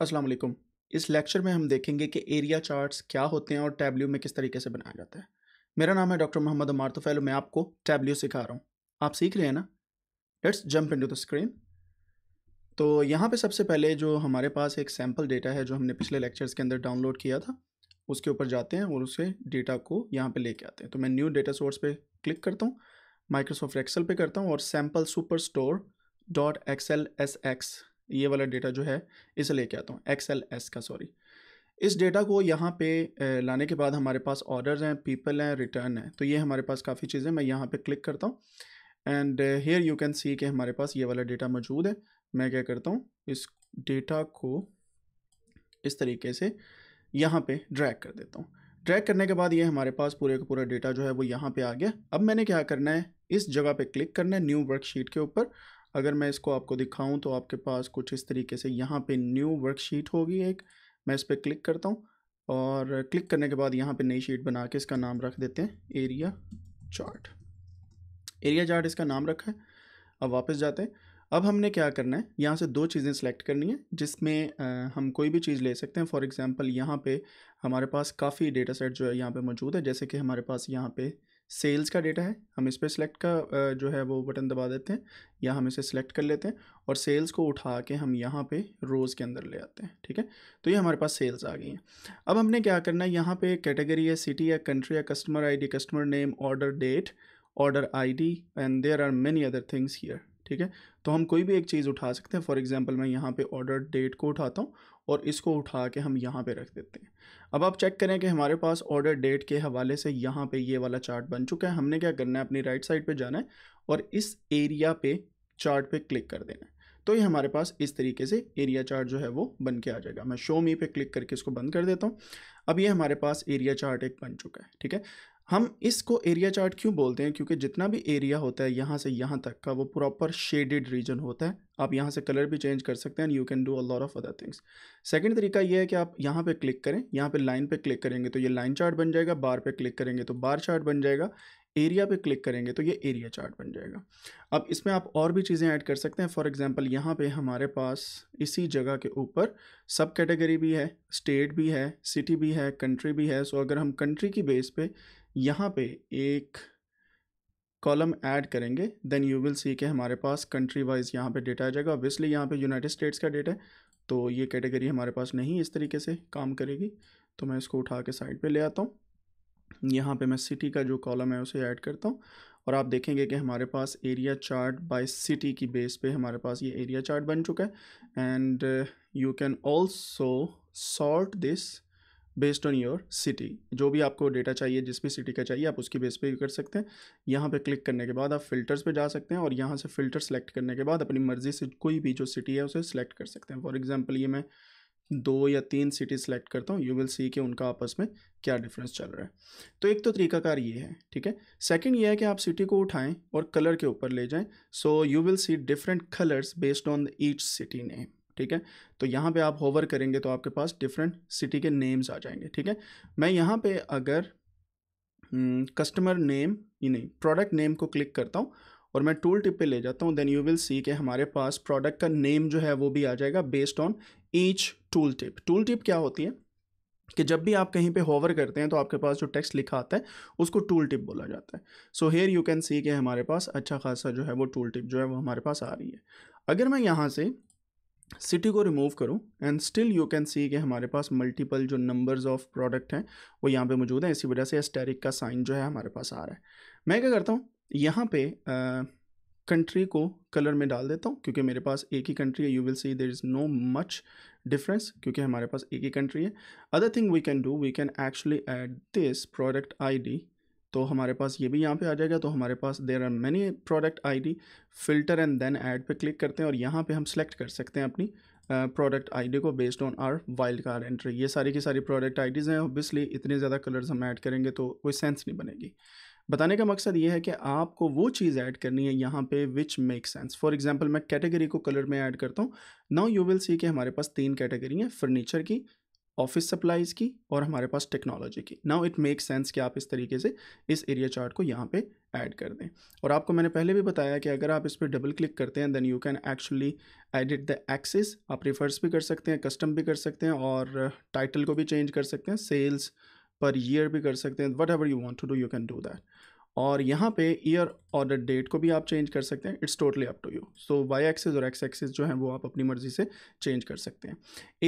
अस्सलाम वालेकुम इस लेक्चर में हम देखेंगे कि एरिया चार्ट्स क्या होते हैं और टैबल्यू में किस तरीके से बनाया जाता है मेरा नाम है डॉक्टर मोहम्मद अमार तो फैलो मैं आपको टैबल्यू सिखा रहा हूँ आप सीख रहे हैं ना let's jump into the screen तो यहाँ पे सबसे पहले जो हमारे पास एक सैम्पल डेटा है जो हमने पिछले लेक्चर्स के अंदर डाउनलोड किया था उसके ऊपर जाते हैं और उसे डेटा को यहाँ पर लेके आते हैं तो मैं न्यू डेटा सोर्स पर क्लिक करता हूँ माइक्रोसॉफ्ट एक्सेल पे करता हूँ और sample superstore dot X L S X ये वाला डेटा जो है इसे लेके आता हूँ एक्सएल एस का सॉरी इस डेटा को यहाँ पे लाने के बाद हमारे पास ऑर्डर्स हैं पीपल हैं रिटर्न हैं तो ये हमारे पास काफ़ी चीज़ें मैं यहाँ पे क्लिक करता हूँ and here you can see कि हमारे पास ये वाला डेटा मौजूद है मैं क्या करता हूँ इस डेटा को इस तरीके से यहाँ पे ड्रैग कर देता हूँ ड्रैग करने के बाद ये हमारे पास पूरे का पूरा डेटा जो है वो यहाँ पे आ गया अब मैंने क्या करना है इस जगह पे क्लिक करना है न्यू वर्कशीट के ऊपर अगर मैं इसको आपको दिखाऊं तो आपके पास कुछ इस तरीके से यहाँ पे न्यू वर्कशीट होगी एक मैं इस पर क्लिक करता हूँ और क्लिक करने के बाद यहाँ पे नई शीट बना के इसका नाम रख देते हैं एरिया चार्ट एरिया चार्ट इसका नाम रखा है अब वापस जाते हैं अब हमने क्या करना है यहाँ से दो चीज़ें सेलेक्ट करनी है जिसमें हम कोई भी चीज़ ले सकते हैं फॉर एग्ज़ाम्पल यहाँ पर हमारे पास काफ़ी डेटा सेट जो है यहाँ पर मौजूद है जैसे कि हमारे पास यहाँ पर सेल्स का डेटा है हम इस पर सिलेक्ट का जो है वो बटन दबा देते हैं या हम इसे सिलेक्ट कर लेते हैं और सेल्स को उठा के हम यहाँ पे रोज़ के अंदर ले आते हैं ठीक है तो ये हमारे पास सेल्स आ गई हैं अब हमने क्या करना है यहाँ पे कैटेगरी है सिटी या कंट्री या customer ID customer name order date order ID and there are many other things here ठीक है तो हम कोई भी एक चीज़ उठा सकते हैं फॉर एग्जांपल मैं यहाँ पे ऑर्डर डेट को उठाता हूँ और इसको उठा के हम यहाँ पे रख देते हैं अब आप चेक करें कि हमारे पास ऑर्डर डेट के हवाले से यहाँ पे ये वाला चार्ट बन चुका है हमने क्या करना है अपनी राइट साइड पर जाना है और इस एरिया पे चार्ट पे क्लिक कर देना है तो ये हमारे पास इस तरीके से एरिया चार्ट जो है वो बन के आ जाएगा मैं शो मी पे क्लिक करके इसको बंद कर देता हूँ अब ये हमारे पास एरिया चार्ट एक बन चुका है ठीक है हम इसको एरिया चार्ट क्यों बोलते हैं क्योंकि जितना भी एरिया होता है यहाँ से यहाँ तक का वो प्रॉपर शेडेड रीजन होता है आप यहाँ से कलर भी चेंज कर सकते हैं and you can do a lot of other things second तरीका ये है कि आप यहाँ पे क्लिक करें यहाँ पे लाइन पे क्लिक करेंगे तो ये लाइन चार्ट बन जाएगा बार पे क्लिक करेंगे तो बार चार्ट बन जाएगा एरिया पे क्लिक करेंगे तो ये एरिया चार्ट बन जाएगा अब इसमें आप और भी चीज़ें ऐड कर सकते हैं फॉर एग्जांपल यहाँ पे हमारे पास इसी जगह के ऊपर सब कैटेगरी भी है स्टेट भी है सिटी भी है कंट्री भी है सो अगर हम कंट्री की बेस पे यहाँ पे एक कॉलम ऐड करेंगे देन यू विल सी के हमारे पास कंट्री वाइज यहाँ पे डेटा आ जाएगा ऑब्वियसली यहाँ पे यूनाइटेड स्टेट्स का डेटा है तो ये कैटेगरी हमारे पास नहीं इस तरीके से काम करेगी तो मैं इसको उठा के साइड पे ले आता हूँ यहाँ पे मैं सिटी का जो कॉलम है उसे ऐड करता हूँ और आप देखेंगे कि हमारे पास एरिया चार्ट बाय सिटी की बेस पे हमारे पास ये एरिया चार्ट बन चुका है and you can also sort this based on your city जो भी आपको डेटा चाहिए जिस भी सिटी का चाहिए आप उसकी बेस पे कर सकते हैं यहाँ पे क्लिक करने के बाद आप फिल्टर्स पे जा सकते हैं और यहाँ से फ़िल्टर सेलेक्ट करने के बाद अपनी मर्ज़ी से कोई भी जो सिटी है उसे सेलेक्ट कर सकते हैं फॉर एग्ज़ाम्पल ये मैं दो या तीन सिटी सेलेक्ट करता हूँ यू विल सी कि उनका आपस में क्या डिफरेंस चल रहा है तो एक तो तरीकाकार ये है ठीक है सेकेंड ये है कि आप सिटी को उठाएं और कलर के ऊपर ले जाएं so you will see different colours based on each city name ठीक है तो यहाँ पे आप होवर करेंगे तो आपके पास डिफरेंट सिटी के नेम्स आ जाएंगे ठीक है मैं यहाँ पे अगर कस्टमर नेम हम्म, ही नहीं प्रोडक्ट नेम को क्लिक करता हूँ और मैं टूल टिप पे ले जाता हूँ देन यू विल सी के हमारे पास प्रोडक्ट का नेम जो है वो भी आ जाएगा based on each tool tip tool tip क्या होती है कि जब भी आप कहीं पे होवर करते हैं तो आपके पास जो टेक्स्ट लिखा आता है उसको टूल टिप बोला जाता है so here you can see के हमारे पास अच्छा खासा जो है वो टूल टिप जो है वो हमारे पास आ रही है अगर मैं यहाँ से सिटी को रिमूव करूँ and still you can see कि हमारे पास मल्टीपल जो नंबर्स ऑफ प्रोडक्ट हैं वो यहाँ पे मौजूद हैं इसी वजह से एस्टेरिक का साइन जो है हमारे पास आ रहा है मैं क्या करता हूँ यहाँ पे कंट्री को कलर में डाल देता हूँ क्योंकि मेरे पास एक ही कंट्री है you will see there is no much difference क्योंकि हमारे पास एक ही कंट्री है other thing we can do we can actually add this product I तो हमारे पास ये भी यहाँ पे आ जाएगा तो हमारे पास there are many product ID filter and then add पे क्लिक करते हैं और यहाँ पे हम सेलेक्ट कर सकते हैं अपनी प्रोडक्ट आईडी को based on our wild card entry ये सारी की सारी प्रोडक्ट आईडीज़ हैं ऑब्वियसली इतने ज़्यादा कलर्स हम ऐड करेंगे तो कोई सेंस नहीं बनेगी बताने का मकसद ये है कि आपको वो चीज़ ऐड करनी है यहाँ पे which make sense for example मैं कैटेगरी को कलर में ऐड करता हूँ नाउ यू विल सी कि हमारे पास तीन कैटेगरी हैं फर्नीचर की ऑफिस सप्लाईज़ की और हमारे पास टेक्नोलॉजी की नाउ इट मेक सेंस कि आप इस तरीके से इस एरिया चार्ट को यहाँ पे ऐड कर दें और आपको मैंने पहले भी बताया कि अगर आप इस पर डबल क्लिक करते हैं then you can actually edit the axis आप रिफर्स भी कर सकते हैं कस्टम भी कर सकते हैं और टाइटल को भी चेंज कर सकते हैं सेल्स पर ईयर भी कर सकते हैं whatever you want to do you can do that और यहाँ पे ईयर ऑर्डर डेट को भी आप चेंज कर सकते हैं it's totally up to you so Y axis और एक्स एक्सेस जो है वो आप अपनी मर्जी से चेंज कर सकते हैं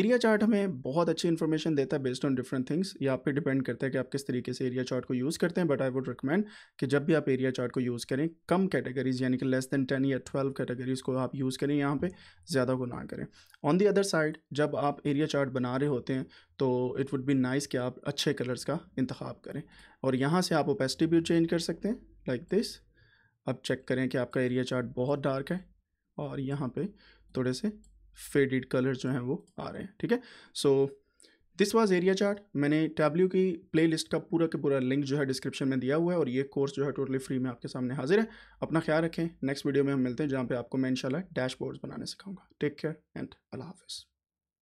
एरिया चार्ट हमें बहुत अच्छी इन्फॉर्मेशन देता है बेस्ड ऑन डिफरेंट थिंग्स ये आप पे डिपेंड करता है कि आप किस तरीके से एरिया चार्ट को यूज़ करते हैं बट आई वुड रिकमेंड कि जब भी आप एरिया चार्ट को यूज़ करें कम कैटेगरीज यानी कि लेस देन टेन या ट्वेल्व कैटेगरीज को आप यूज़ करें यहाँ पर ज़्यादा को ना करें ऑन दी अदर साइड जब आप एरिया चार्ट बना रहे होते हैं तो इट वुड बी नाइस कि आप अच्छे कलर्स का इंतख्य करें और यहाँ से आप ओपेसिटी भी चेंज कर सकते हैं लाइक like दिस अब चेक करें कि आपका एरिया चार्ट बहुत डार्क है और यहाँ पे थोड़े से फेडेड कलर जो हैं वो आ रहे हैं ठीक है so this was area chart मैंने टैब्ल्यू की प्लेलिस्ट का पूरा के पूरा लिंक जो है डिस्क्रिप्शन में दिया हुआ है और ये कोर्स जो है टोटली फ्री में आपके सामने हाजिर है अपना ख्याल रखें नेक्स्ट वीडियो में हम मिलते हैं जहाँ पर आपको मैं इनशाला डैशबोर्ड्स बनाने सिखाऊंगा टेक केयर एंड अल्लाह हाफिज़